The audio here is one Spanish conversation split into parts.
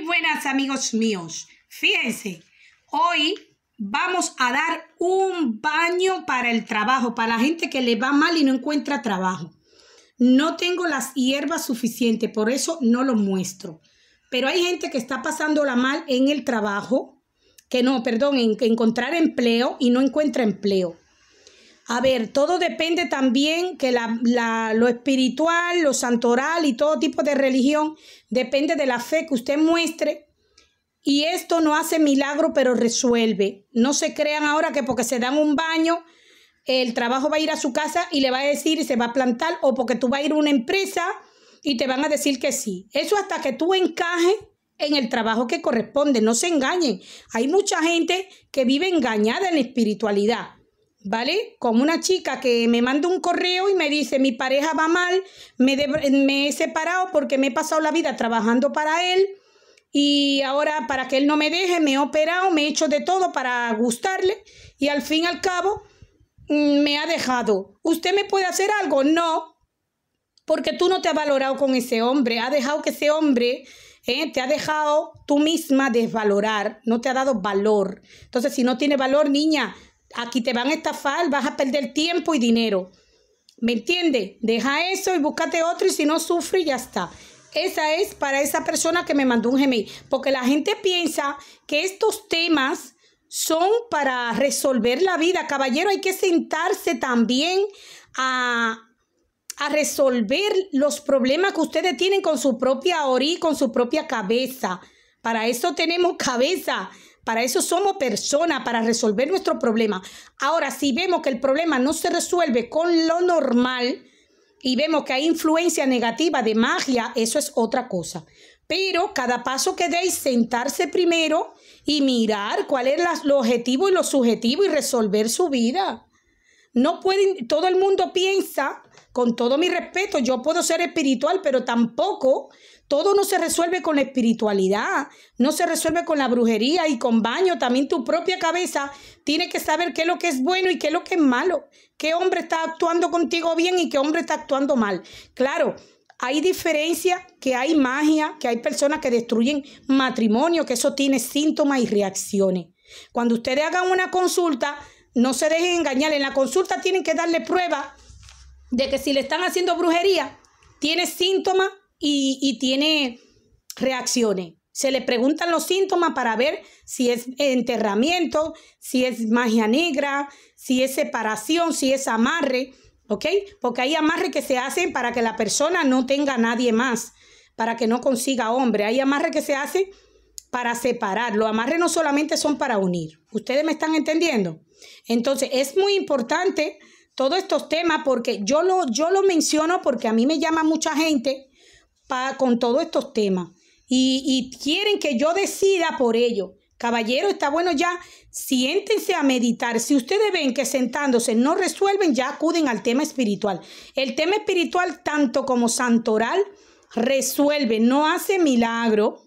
muy buenas amigos míos. Fíjense, hoy vamos a dar un baño para el trabajo, para la gente que le va mal y no encuentra trabajo. No tengo las hierbas suficientes, por eso no lo muestro. Pero hay gente que está la mal en el trabajo, que no, perdón, en encontrar empleo y no encuentra empleo. A ver, todo depende también que la, lo espiritual, lo santoral y todo tipo de religión depende de la fe que usted muestre. Y esto no hace milagro, pero resuelve. No se crean ahora que porque se dan un baño, el trabajo va a ir a su casa y le va a decir y se va a plantar, o porque tú vas a ir a una empresa y te van a decir que sí. Eso hasta que tú encajes en el trabajo que corresponde. No se engañen. Hay mucha gente que vive engañada en la espiritualidad. ¿vale? Como una chica que me manda un correo y me dice, mi pareja va mal, me, he separado porque me he pasado la vida trabajando para él y ahora para que él no me deje, me he operado, me he hecho de todo para gustarle y al fin y al cabo mm, me ha dejado. ¿Usted me puede hacer algo? No, porque tú no te has valorado con ese hombre, ha dejado que ese hombre... Eh, te ha dejado tú misma desvalorar, no te ha dado valor. Entonces, si no tiene valor, niña, Aquí te van a estafar, vas a perder tiempo y dinero. ¿Me entiende? Deja eso y búscate otro y si no sufre y ya está. Esa es para esa persona que me mandó un Gmail. Porque la gente piensa que estos temas son para resolver la vida. Caballero, hay que sentarse también a, resolver los problemas que ustedes tienen con su propia orí, con su propia cabeza. Para eso tenemos cabeza. Para eso somos personas, para resolver nuestro problema. Ahora, si vemos que el problema no se resuelve con lo normal y vemos que hay influencia negativa de magia, eso es otra cosa. Pero cada paso que deis, sentarse primero y mirar cuál es lo objetivo y lo subjetivo y resolver su vida. No pueden, todo el mundo piensa, con todo mi respeto, yo puedo ser espiritual, pero tampoco todo no se resuelve con la espiritualidad, no se resuelve con la brujería y con baño. También tu propia cabeza tiene que saber qué es lo que es bueno y qué es lo que es malo. Qué hombre está actuando contigo bien y qué hombre está actuando mal. Claro, hay diferencias, que hay magia, que hay personas que destruyen matrimonio, que eso tiene síntomas y reacciones. Cuando ustedes hagan una consulta, no se dejen engañar. En la consulta tienen que darle prueba de que si le están haciendo brujería, tiene síntomas y, tiene reacciones. Se le preguntan los síntomas para ver si es enterramiento, si es magia negra, si es separación, si es amarre, ¿ok? Porque hay amarres que se hacen para que la persona no tenga a nadie más, para que no consiga hombre. Hay amarres que se hacen para separar. Los amarres no solamente son para unir. ¿Ustedes me están entendiendo? Entonces, es muy importante todos estos temas porque yo lo, yo lo menciono porque a mí me llama mucha gente pa, con todos estos temas y, y quieren que yo decida por ello. Caballero, está bueno ya, siéntense a meditar. Si ustedes ven que sentándose no resuelven, ya acuden al tema espiritual. El tema espiritual, tanto como santoral, resuelve, no hace milagro.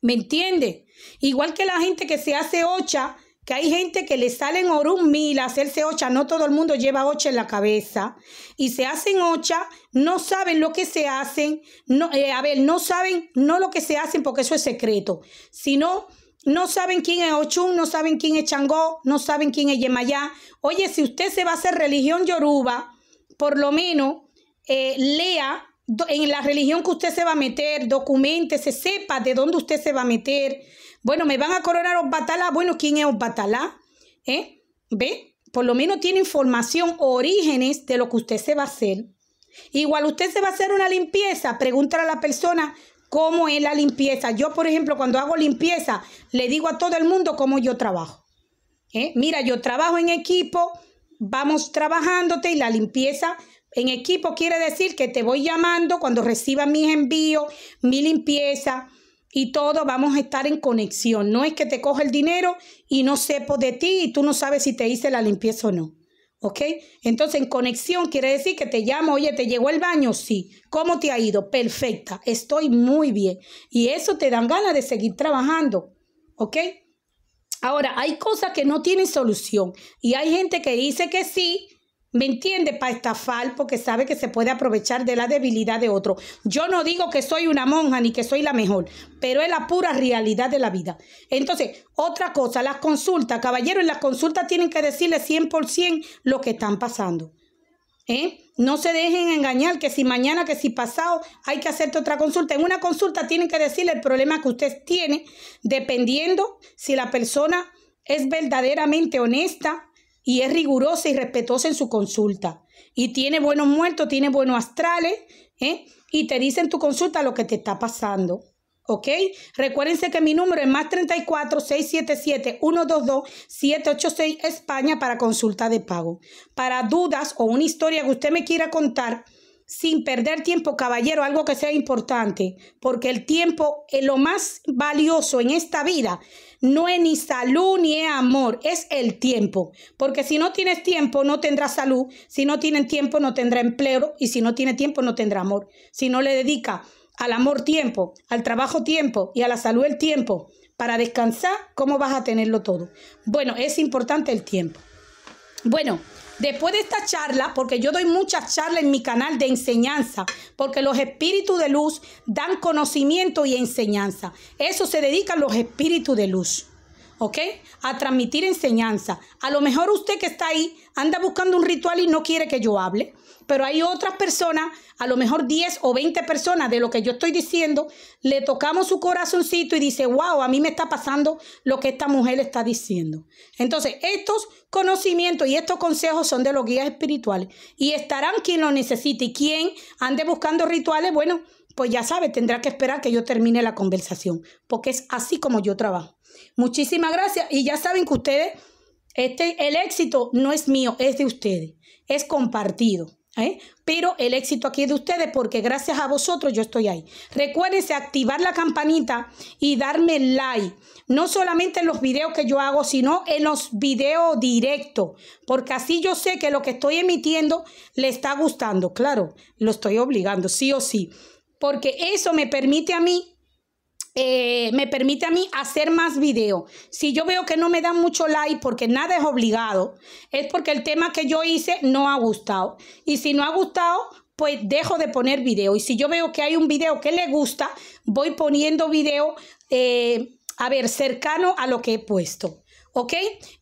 ¿Me entiende? Igual que la gente que se hace ocha que hay gente que le salen orum mil hacerse ocha, no todo el mundo lleva ocha en la cabeza, y se hacen ocha, no saben lo que se hacen, no, eh, a ver, no saben, no lo que se hacen porque eso es secreto, sino no saben quién es Ochun, no saben quién es Changó, no saben quién es Yemayá. Oye, si usted se va a hacer religión yoruba, por lo menos eh, lea en la religión que usted se va a meter, documente, se sepa de dónde usted se va a meter. Bueno, me van a coronar Osbatalá. Bueno, ¿quién es Osbatalá? ¿Eh? ¿Ve? Por lo menos tiene información, orígenes de lo que usted se va a hacer. Igual usted se va a hacer una limpieza, pregúntale a la persona cómo es la limpieza. Yo, por ejemplo, cuando hago limpieza, le digo a todo el mundo cómo yo trabajo. ¿Eh? Mira, yo trabajo en equipo, vamos trabajándote y la limpieza en equipo quiere decir que te voy llamando cuando reciba mis envíos, mi limpieza y todo, vamos a estar en conexión. No es que te coja el dinero y no sepo de ti y tú no sabes si te hice la limpieza o no. ¿Ok? Entonces, en conexión quiere decir que te llamo, oye, ¿te llegó el baño? Sí. ¿Cómo te ha ido? Perfecta, estoy muy bien. Y eso te dan ganas de seguir trabajando. ¿Ok? Ahora, hay cosas que no tienen solución y hay gente que dice que sí ¿Me entiende? Para estafar, porque sabe que se puede aprovechar de la debilidad de otro. Yo no digo que soy una monja ni que soy la mejor, pero es la pura realidad de la vida. Entonces, otra cosa, las consultas, caballeros, en las consultas tienen que decirle 100% lo que están pasando. ¿Eh? No se dejen engañar que si mañana, que si pasado, hay que hacerte otra consulta. En una consulta tienen que decirle el problema que usted tiene, dependiendo si la persona es verdaderamente honesta y es rigurosa y respetuosa en su consulta. Y tiene buenos muertos, tiene buenos astrales, ¿eh? y te dice en tu consulta lo que te está pasando. ¿Ok? Recuérdense que mi número es más 34 677 122 786 España para consulta de pago. Para dudas o una historia que usted me quiera contar, sin perder tiempo, caballero, algo que sea importante, porque el tiempo es lo más valioso en esta vida. No es ni salud ni amor, es el tiempo. Porque si no tienes tiempo, no tendrás salud. Si no tienes tiempo, no tendrá empleo. Y si no tiene tiempo, no tendrá amor. Si no le dedica al amor tiempo, al trabajo tiempo y a la salud el tiempo para descansar, ¿cómo vas a tenerlo todo? Bueno, es importante el tiempo. Bueno, Después de esta charla, porque yo doy muchas charlas en mi canal de enseñanza, porque los espíritus de luz dan conocimiento y enseñanza. Eso se dedican los espíritus de luz. ¿ok? A transmitir enseñanza. A lo mejor usted que está ahí anda buscando un ritual y no quiere que yo hable, pero hay otras personas, a lo mejor 10 o 20 personas de lo que yo estoy diciendo, le tocamos su corazoncito y dice, wow, a mí me está pasando lo que esta mujer está diciendo. Entonces, estos conocimientos y estos consejos son de los guías espirituales y estarán quien lo necesite y quien ande buscando rituales, bueno, pues ya sabe, tendrá que esperar que yo termine la conversación, porque es así como yo trabajo. Muchísimas gracias y ya saben que ustedes, este, el éxito no es mío, es de ustedes, es compartido. ¿eh? Pero el éxito aquí es de ustedes porque gracias a vosotros yo estoy ahí. Recuérdense activar la campanita y darme like. No solamente en los videos que yo hago, sino en los videos directos. Porque así yo sé que lo que estoy emitiendo le está gustando. Claro, lo estoy obligando, sí o sí porque eso me permite a mí eh, me permite a mí hacer más videos. Si yo veo que no me dan mucho like porque nada es obligado, es porque el tema que yo hice no ha gustado. Y si no ha gustado, pues dejo de poner video. Y si yo veo que hay un video que le gusta, voy poniendo video, eh, a ver, cercano a lo que he puesto. ¿Ok?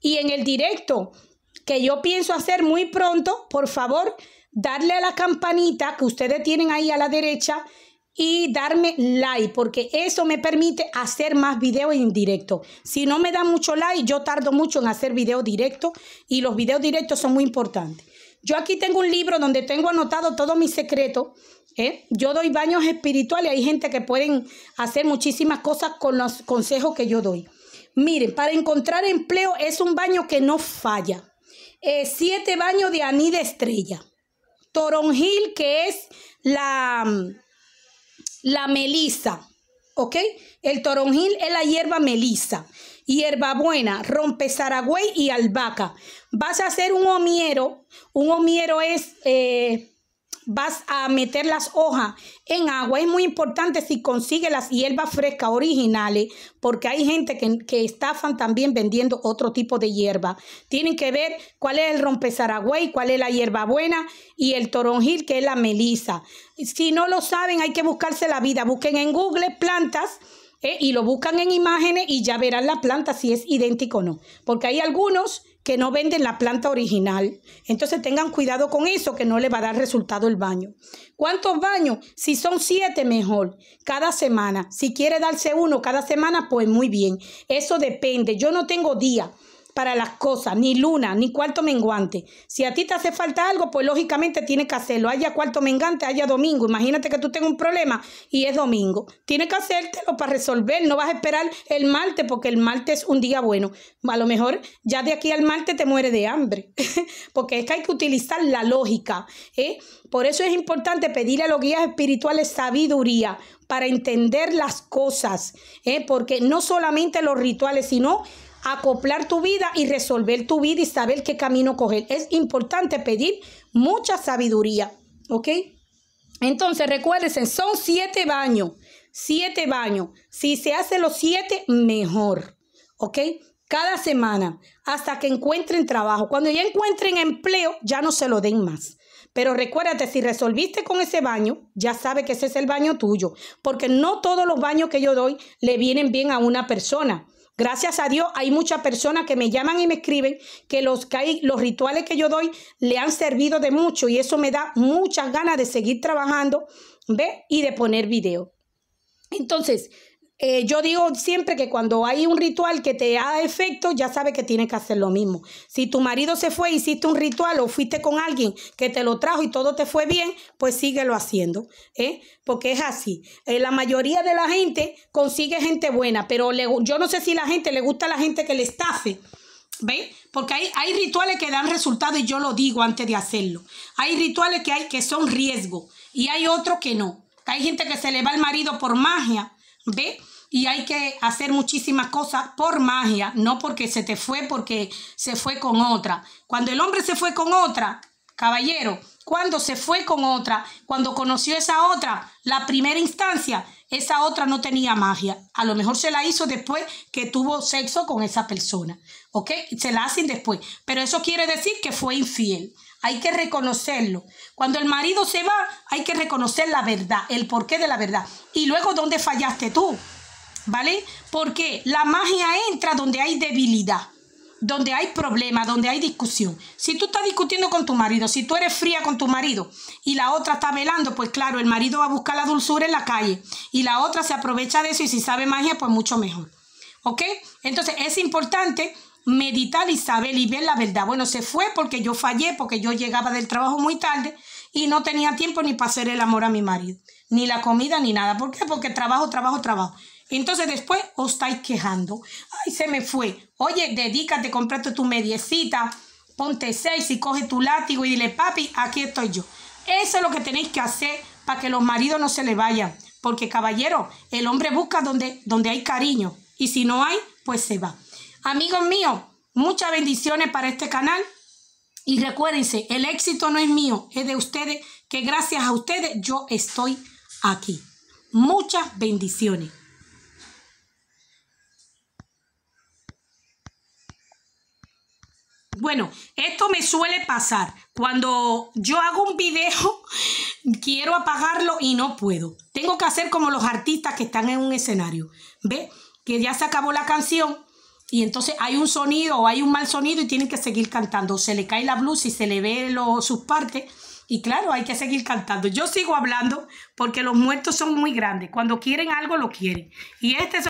Y en el directo que yo pienso hacer muy pronto, por favor, darle a la campanita que ustedes tienen ahí a la derecha y darme like, porque eso me permite hacer más videos en directo. Si no me da mucho like, yo tardo mucho en hacer videos directos y los videos directos son muy importantes. Yo aquí tengo un libro donde tengo anotado todos mis secretos. ¿eh? Yo doy baños espirituales, hay gente que pueden hacer muchísimas cosas con los consejos que yo doy. Miren, para encontrar empleo es un baño que no falla. Eh, siete baños de anida estrella. Toronjil, que es la mm, la melisa, ¿ok? El toronjil es la hierba melisa, hierbabuena, zaragüey y albahaca. Vas a hacer un homiero, un homiero es... Eh, vas a meter las hojas en agua. Es muy importante si consigues las hierbas frescas originales, porque hay gente que, estafan también vendiendo otro tipo de hierba. Tienen que ver cuál es el rompezaragüey, cuál es la hierba buena y el toronjil, que es la melisa. Si no lo saben, hay que buscarse la vida. Busquen en Google plantas ¿eh? y lo buscan en imágenes y ya verán la planta si es idéntico o no. Porque hay algunos que no venden la planta original. Entonces tengan cuidado con eso, que no le va a dar resultado el baño. ¿Cuántos baños? Si son siete, mejor, cada semana. Si quiere darse uno cada semana, pues muy bien. Eso depende. Yo no tengo día para las cosas, ni luna, ni cuarto menguante. Si a ti te hace falta algo, pues lógicamente tienes que hacerlo. Haya cuarto menguante... haya domingo. Imagínate que tú tengas un problema y es domingo. Tienes que hacértelo para resolver. No vas a esperar el martes porque el martes es un día bueno. A lo mejor ya de aquí al martes te mueres de hambre. porque es que hay que utilizar la lógica. ¿eh? Por eso es importante Pedirle a los guías espirituales sabiduría para entender las cosas. ¿eh? Porque no solamente los rituales, sino acoplar tu vida y resolver tu vida y saber qué camino coger. Es importante pedir mucha sabiduría, ¿ok? Entonces, recuérdense, son siete baños, siete baños. Si se hace los siete, mejor, ¿ok? Cada semana, hasta que encuentren trabajo. Cuando ya encuentren empleo, ya no se lo den más. Pero recuérdate, si resolviste con ese baño, ya sabe que ese es el baño tuyo, porque no todos los baños que yo doy le vienen bien a una persona. Gracias a Dios hay muchas personas que me llaman y me escriben que los, los rituales que yo doy le han servido de mucho y eso me da muchas ganas de seguir trabajando, ¿ve? Y de poner video. Entonces, eh, yo digo siempre que cuando hay un ritual que te da efecto, ya sabes que tienes que hacer lo mismo. Si tu marido se fue, hiciste un ritual o fuiste con alguien que te lo trajo y todo te fue bien, pues síguelo haciendo, ¿eh? Porque es así. Eh, la mayoría de la gente consigue gente buena, pero yo no sé si la gente le gusta a la gente que le estafe. ve Porque hay, rituales que dan resultado y yo lo digo antes de hacerlo. Hay rituales que, hay, que son riesgo y hay otros que no. Hay gente que se le va al marido por magia ¿Ve? Y hay que hacer muchísimas cosas por magia, no porque se te fue, porque se fue con otra. Cuando el hombre se fue con otra, caballero, cuando se fue con otra, cuando conoció esa otra, la primera instancia, esa otra no tenía magia. A lo mejor se la hizo después que tuvo sexo con esa persona, ¿ok? Se la hacen después. Pero eso quiere decir que fue infiel hay que reconocerlo. Cuando el marido se va, hay que reconocer la verdad, el porqué de la verdad. Y luego, ¿dónde fallaste tú? ¿Vale? Porque la magia entra donde hay debilidad, donde hay problema, donde hay discusión. Si tú estás discutiendo con tu marido, si tú eres fría con tu marido y la otra está velando, pues claro, el marido va a buscar la dulzura en la calle y la otra se aprovecha de eso y si sabe magia, pues mucho mejor. ¿Ok? Entonces es importante meditar, Isabel, y ver la verdad. Bueno, se fue porque yo fallé, porque yo llegaba del trabajo muy tarde y no tenía tiempo ni para hacer el amor a mi marido, ni la comida, ni nada. ¿Por qué? Porque trabajo, trabajo, trabajo. Entonces después os estáis quejando. Ay, se me fue. Oye, dedícate, comprate tu mediecita, ponte seis y coge tu látigo y dile, papi, aquí estoy yo. Eso es lo que tenéis que hacer para que los maridos no se le vayan. Porque, caballero, el hombre busca donde, donde hay cariño. Y si no hay, pues se va. Amigos míos, muchas bendiciones para este canal. Y recuérdense, el éxito no es mío, es de ustedes, que gracias a ustedes yo estoy aquí. Muchas bendiciones. Bueno, esto me suele pasar. Cuando yo hago un video, quiero apagarlo y no puedo. Tengo que hacer como los artistas que están en un escenario. ¿Ve? Que ya se acabó la canción y entonces hay un sonido o hay un mal sonido y tienen que seguir cantando. Se le cae la blusa y se le ve lo, sus partes. Y claro, hay que seguir cantando. Yo sigo hablando porque los muertos son muy grandes. Cuando quieren algo, lo quieren. Y este es